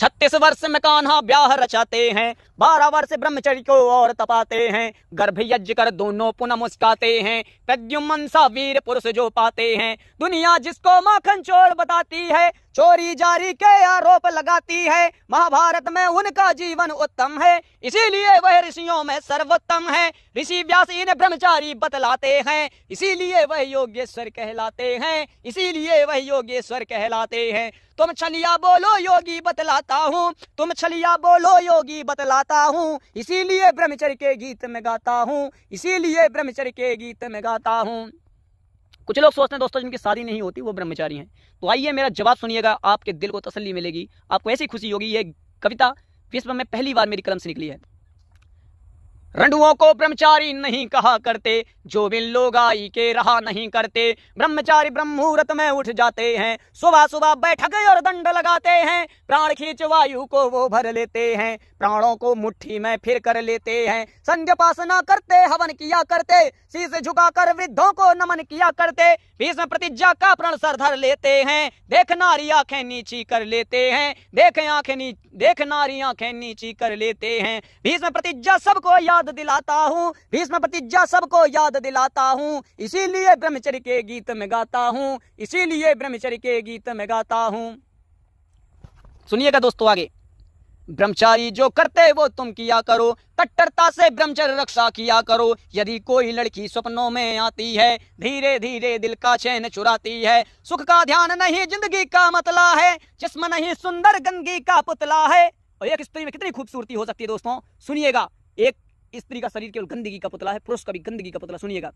छत्तीस वर्ष में कान्हा ब्याह रचाते हैं बारह वर्ष ब्रह्मचर्य को और तपाते हैं गर्भ यज्ञ कर दोनों पुनः मुस्काते हैं प्रद्युमन सा वीर पुरुष जो पाते हैं दुनिया जिसको माखन चोर बताती है चोरी जारी के आरोप लगाती है महाभारत में उनका जीवन उत्तम है इसीलिए वह ऋषियों में सर्वोत्तम है ऋषि व्यास इन ब्रह्मचारी बतलाते हैं इसीलिए वह योगेश्वर कहलाते हैं इसीलिए वह योगेश्वर कहलाते हैं तुम छलिया बोलो योगी बतलाते गाता हूँ तुम छलिया बोलो योगी बतलाता हूँ इसीलिए ब्रह्मचर्य के गीत में गाता हूँ इसीलिए ब्रह्मचर्य के गीत में गाता हूँ कुछ लोग सोचते हैं दोस्तों जिनकी शादी नहीं होती वो ब्रह्मचारी हैं तो आइए मेरा जवाब सुनिएगा आपके दिल को तसल्ली मिलेगी आपको ऐसी खुशी होगी ये कविता विश्व में पहली बार मेरी कलम से निकली है रंडुओं को ब्रह्मचारी नहीं कहा करते जो बिन लोग आई के रहा नहीं करते ब्रह्मचारी ब्रह्म मुहूर्त में उठ जाते हैं सुबह सुबह बैठक और दंड लगाते हैं प्राण खींच वायु को वो भर लेते हैं प्राणों को मुट्ठी में फिर कर लेते हैं संध्य करते हवन किया करते शीश झुकाकर वृद्धों को नमन किया करते भीष्म प्रतिज्ञा का प्रण सर धर लेते हैं देख नारी आंखें नीची कर लेते हैं देख आंखें देख नारी आंखें नीची कर लेते हैं भीष्म प्रतिज्ञा सबको याद याद दिलाता हूँ भीष्म प्रतिज्ञा सबको याद दिलाता हूँ इसीलिए ब्रह्मचर्य के गीत में गाता हूँ इसीलिए ब्रह्मचर्य के गीत में गाता हूँ सुनिएगा दोस्तों आगे ब्रह्मचारी जो करते वो तुम किया करो कट्टरता से ब्रह्मचर्य रक्षा किया करो यदि कोई लड़की सपनों में आती है धीरे धीरे दिल का चैन चुराती है सुख का ध्यान नहीं जिंदगी का मतला है जिसम नहीं सुंदर गंदगी का पुतला है और एक स्त्री में कितनी खूबसूरती हो सकती है दोस्तों सुनिएगा एक स्त्री का शरीर केवल गंदगी का पुतला है पुरुष का भी गंदगी का पुतला सुनिएगा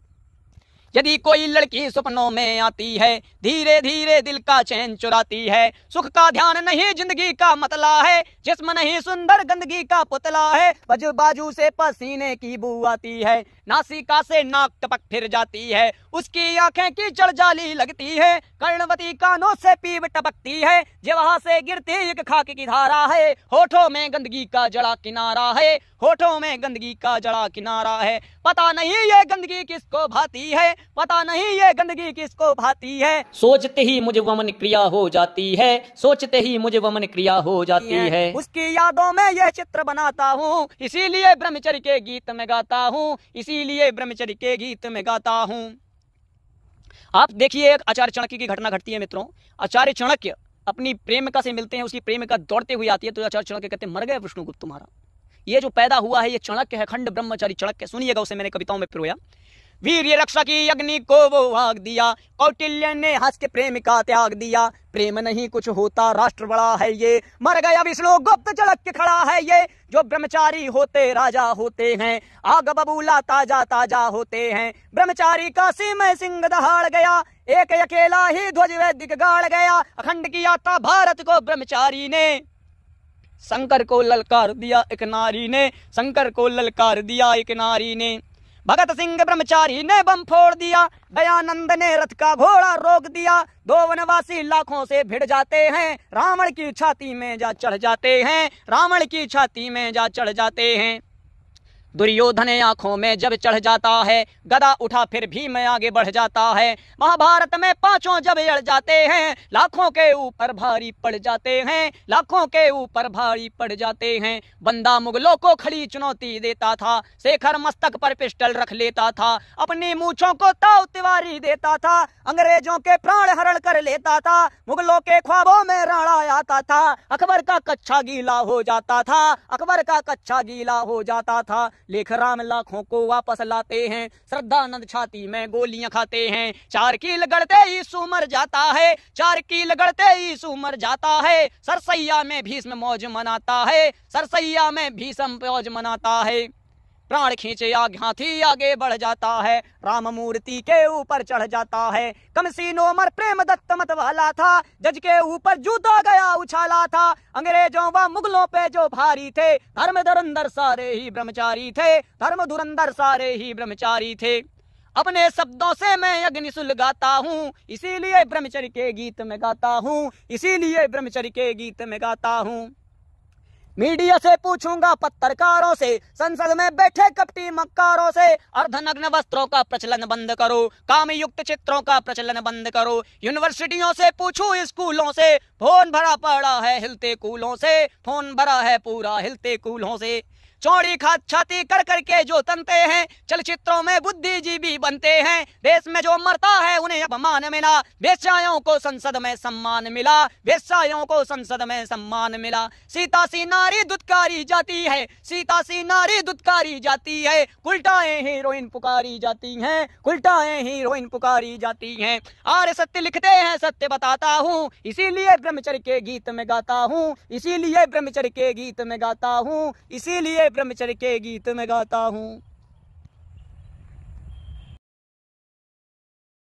यदि कोई लड़की सपनों में आती है धीरे धीरे दिल का चैन चुराती है सुख का ध्यान नहीं जिंदगी का मतला है जिसम नहीं सुंदर गंदगी का पुतला है बाजू बाजू से पसीने की बू आती है नासिका से नाक टपक फिर जाती है उसकी आंखें चढ़ जाली लगती है कर्णवती कानों से पीव टपकती है जवाह से गिरती एक खाक की धारा है होठों में गंदगी का जड़ा किनारा है होठों में गंदगी का जड़ा किनारा है पता नहीं ये गंदगी किसको भाती है पता नहीं ये गंदगी किसको भाती है सोचते ही मुझे वमन क्रिया हो जाती है सोचते ही मुझे वमन क्रिया हो जाती है। उसकी यादों में यह चित्र बनाता हूँ इसीलिए ब्रह्मचर्य के गीत में गाता हूँ इसी इसीलिए ब्रह्मचर्य के गीत में गाता हूं आप देखिए एक आचार्य चाणक्य की घटना घटती है मित्रों आचार्य चाणक्य अपनी प्रेमिका से मिलते हैं उसकी प्रेमिका दौड़ते हुए आती है तो आचार्य चाणक्य कहते हैं मर गए विष्णुगुप्त तुम्हारा ये जो पैदा हुआ है ये चाणक्य है खंड ब्रह्मचारी चाणक्य सुनिएगा उसे मैंने कविताओं में फिर वीर रक्षा की अग्नि को वो आग दिया कौटिल्य ने हंस के प्रेम का त्याग दिया प्रेम नहीं कुछ होता राष्ट्र बड़ा है ये मर गया विष्णु गुप्त चढ़क के खड़ा है ये जो ब्रह्मचारी होते राजा होते हैं आग बबूला ताजा ताजा होते हैं ब्रह्मचारी का सिम सिंह दहाड़ गया एक अकेला ही ध्वज वैदिक गाड़ गया अखंड किया था भारत को ब्रह्मचारी ने शंकर को ललकार दिया एक नारी ने शंकर को ललकार दिया एक नारी ने भगत सिंह ब्रह्मचारी ने बम फोड़ दिया दयानंद ने रथ का घोड़ा रोक दिया दो वनवासी लाखों से भिड़ जाते हैं रावण की छाती में जा चढ़ जाते हैं रावण की छाती में जा चढ़ जाते हैं दुर्योधन आंखों में जब चढ़ जाता है गदा उठा फिर भी मैं आगे बढ़ जाता है महाभारत में पांचों जब अड़ जाते हैं लाखों के ऊपर भारी पड़ जाते हैं लाखों के ऊपर भारी पड़ जाते हैं बंदा मुगलों को खड़ी चुनौती देता था शेखर मस्तक पर पिस्टल रख लेता था अपनी मूछों को ताव तिवारी देता था अंग्रेजों के प्राण हरण कर लेता था मुगलों के ख्वाबों में राणा आता था अकबर का कच्चा गीला हो जाता था अकबर का कच्चा गीला हो जाता था लेख राम लाखों को वापस लाते हैं श्रद्धानंद छाती में गोलियां खाते हैं चार कील गढ़ते यीशु मर जाता है चार कील गढ़ते यीशु मर जाता है सरसैया में भीष्म मौज मनाता है सरसैया में भीष्म मौज मनाता है प्राण खींचे आघाथी आगे बढ़ जाता है राम मूर्ति के ऊपर चढ़ जाता है कमसी नोमर प्रेम दत्त मत वाला था जज के ऊपर जूता गया उछाला था अंग्रेजों व मुगलों पे जो भारी थे धर्म धुरंधर सारे ही ब्रह्मचारी थे धर्म धुरंधर सारे ही ब्रह्मचारी थे अपने शब्दों से मैं अग्निशुल गाता हूँ इसीलिए ब्रह्मचर्य के गीत में गाता हूँ इसीलिए ब्रह्मचर्य के गीत में गाता हूँ मीडिया से पूछूंगा पत्रकारों से संसद में बैठे कपटी मक्कारों से अर्धनग्न वस्त्रों का प्रचलन बंद करो काम युक्त चित्रों का प्रचलन बंद करो यूनिवर्सिटियों से पूछू स्कूलों से फोन भरा पड़ा है हिलते कूलों से फोन भरा है पूरा हिलते कूलों से चौड़ी खाद छाती कर करके जो तनते हैं चलचित्रों में बुद्धिजीवी बनते हैं देश में जो मरता है उन्हें अपमान मिला वेश्याओं को संसद में सम्मान मिला वेश्याओं को संसद में सम्मान मिला सीता सी नारी दुत्कारी जाती है सीता सी नारी दुत्कारी जाती है उल्टाएं हीरोइन पुकारी जाती है उल्टाएं हीरोइन पुकारी जाती है आर सत्य लिखते हैं सत्य बताता हूँ इसीलिए ब्रह्मचर्य के गीत में गाता हूँ इसीलिए ब्रह्मचर्य के गीत में गाता हूँ इसीलिए ब्रह्मचर्य के गीत में गाता हूँ